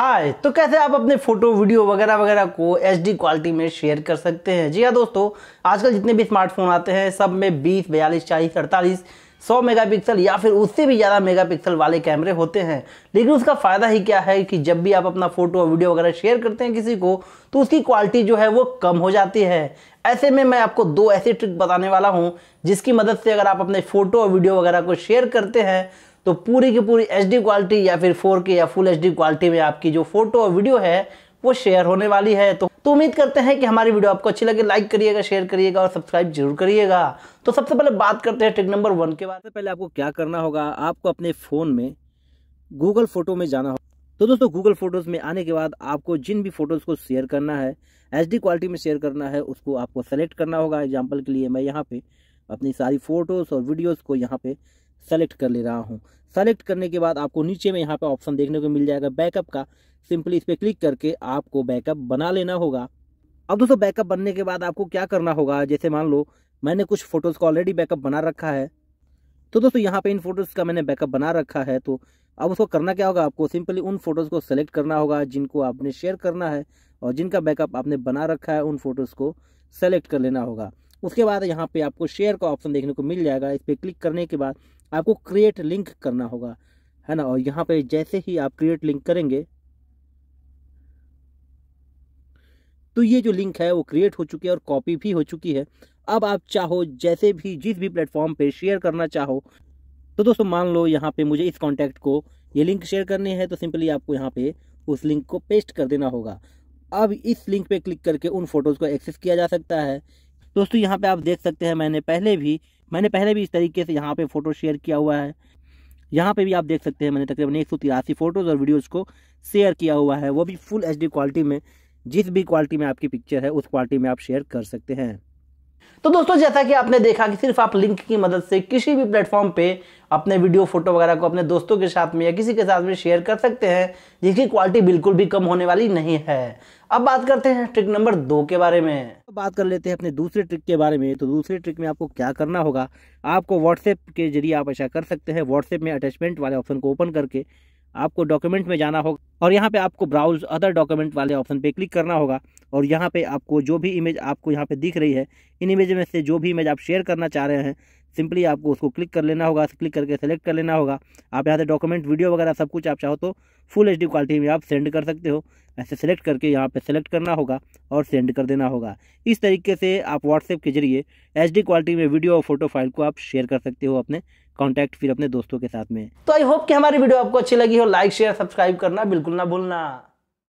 हाय तो कैसे आप अपने फोटो वीडियो वगैरह वगैरह को एच क्वालिटी में शेयर कर सकते हैं जी हाँ दोस्तों आजकल जितने भी स्मार्टफोन आते हैं सब में बीस बयालीस चालीस अड़तालीस 100 मेगापिक्सल या फिर उससे भी ज़्यादा मेगापिक्सल वाले कैमरे होते हैं लेकिन उसका फ़ायदा ही क्या है कि जब भी आप अपना फ़ोटो और वीडियो वगैरह शेयर करते हैं किसी को तो उसकी क्वालिटी जो है वो कम हो जाती है ऐसे में मैं आपको दो ऐसे ट्रिक बताने वाला हूँ जिसकी मदद से अगर आप अपने फ़ोटो और वीडियो वगैरह को शेयर करते हैं तो पूरी की पूरी एच क्वालिटी या फिर फोर या फुल एच क्वालिटी में आपकी जो फोटो और वीडियो है वो शेयर होने वाली है तो तो उम्मीद करते हैं कि हमारी वीडियो आपको अच्छी लगे लाइक करिएगा शेयर करिएगा और सब्सक्राइब जरूर करिएगा तो सबसे पहले बात करते हैं ट्रिक नंबर वन के बारे में पहले आपको क्या करना होगा आपको अपने फ़ोन में गूगल फोटो में जाना होगा तो दोस्तों गूगल फोटोज़ में आने के बाद आपको जिन भी फोटोज़ को शेयर करना है एच क्वालिटी में शेयर करना है उसको आपको सेलेक्ट करना होगा एग्जाम्पल के लिए मैं यहाँ पर अपनी सारी फ़ोटोज़ और वीडियोज़ को यहाँ पर सेलेक्ट कर ले रहा हूँ सेलेक्ट करने के बाद आपको नीचे में यहाँ पे ऑप्शन देखने को मिल जाएगा बैकअप का सिंपली इस पर क्लिक करके आपको बैकअप बना लेना होगा अब दोस्तों बैकअप बनने के बाद आपको क्या करना होगा जैसे मान लो मैंने कुछ फ़ोटोज़ का ऑलरेडी बैकअप बना रखा है तो दोस्तों यहाँ पे इन फोटोज़ का मैंने बैकअप बना रखा है तो अब उसको करना क्या होगा आपको सिंपली उन फोटोज़ को सेलेक्ट करना होगा जिनको आपने शेयर करना है और जिनका बैकअप आपने बना रखा है उन फोटोज़ को सेलेक्ट कर लेना होगा उसके बाद यहाँ पे आपको शेयर का ऑप्शन देखने को मिल जाएगा इस पर क्लिक करने के बाद आपको क्रिएट लिंक करना होगा है ना और यहाँ पे जैसे ही आप क्रिएट लिंक करेंगे तो ये जो लिंक है वो क्रिएट हो चुकी है और कॉपी भी हो चुकी है अब आप चाहो जैसे भी जिस भी प्लेटफॉर्म पे शेयर करना चाहो तो दोस्तों मान लो यहाँ पे मुझे इस कॉन्टैक्ट को ये लिंक शेयर करनी है तो सिंपली आपको यहाँ पे उस लिंक को पेस्ट कर देना होगा अब इस लिंक पे क्लिक करके उन फोटोज़ को एक्सेस किया जा सकता है दोस्तों यहाँ पे आप देख सकते हैं मैंने पहले भी मैंने पहले भी इस तरीके से यहाँ पे फोटो शेयर किया हुआ है यहाँ पे भी आप देख सकते हैं मैंने तकरीबन एक सौ तिरासी फोटोज़ और वीडियोज़ को शेयर किया हुआ है वो भी फुल एच क्वालिटी में जिस भी क्वालिटी में आपकी पिक्चर है उस क्वालिटी में आप शेयर कर सकते हैं तो दोस्तों जैसा कि आपने देखा कि सिर्फ आप लिंक की मदद से किसी भी प्लेटफॉर्म पे अपने वीडियो फोटो वगैरह को अपने दोस्तों के साथ में या किसी के साथ में शेयर कर सकते हैं जिसकी क्वालिटी बिल्कुल भी कम होने वाली नहीं है अब बात करते हैं ट्रिक नंबर दो के बारे में बात कर लेते हैं अपने दूसरे ट्रिक के बारे में तो दूसरे ट्रिक में आपको क्या करना होगा आपको व्हाट्सएप के जरिए आप ऐसा कर सकते हैं व्हाट्सएप में अटैचमेंट वाले ऑप्शन को ओपन करके आपको डॉक्यूमेंट में जाना होगा और यहाँ पे आपको ब्राउज अदर डॉक्यूमेंट वाले ऑप्शन पे क्लिक करना होगा और यहाँ पे आपको जो भी इमेज आपको यहाँ पे दिख रही है इन इमेज में से जो भी इमेज आप शेयर करना चाह रहे हैं सिंपली आपको उसको क्लिक कर लेना होगा क्लिक करके सेलेक्ट कर लेना होगा आप यहाँ से डॉक्यूमेंट वीडियो वगैरह सब कुछ आप चाहो तो फुल एच क्वालिटी में आप सेंड कर सकते हो ऐसे सेलेक्ट करके यहाँ पे सेलेक्ट करना होगा और सेंड कर देना होगा इस तरीके से आप व्हाट्सएप के जरिए एच क्वालिटी में वीडियो और फोटो फाइल को आप शेयर कर सकते हो अपने कॉन्टैक्ट फिर अपने दोस्तों के साथ में तो आई होप कि हमारी वीडियो आपको अच्छी लगी हो लाइक शेयर सब्सक्राइब करना बिल्कुल ना भूलना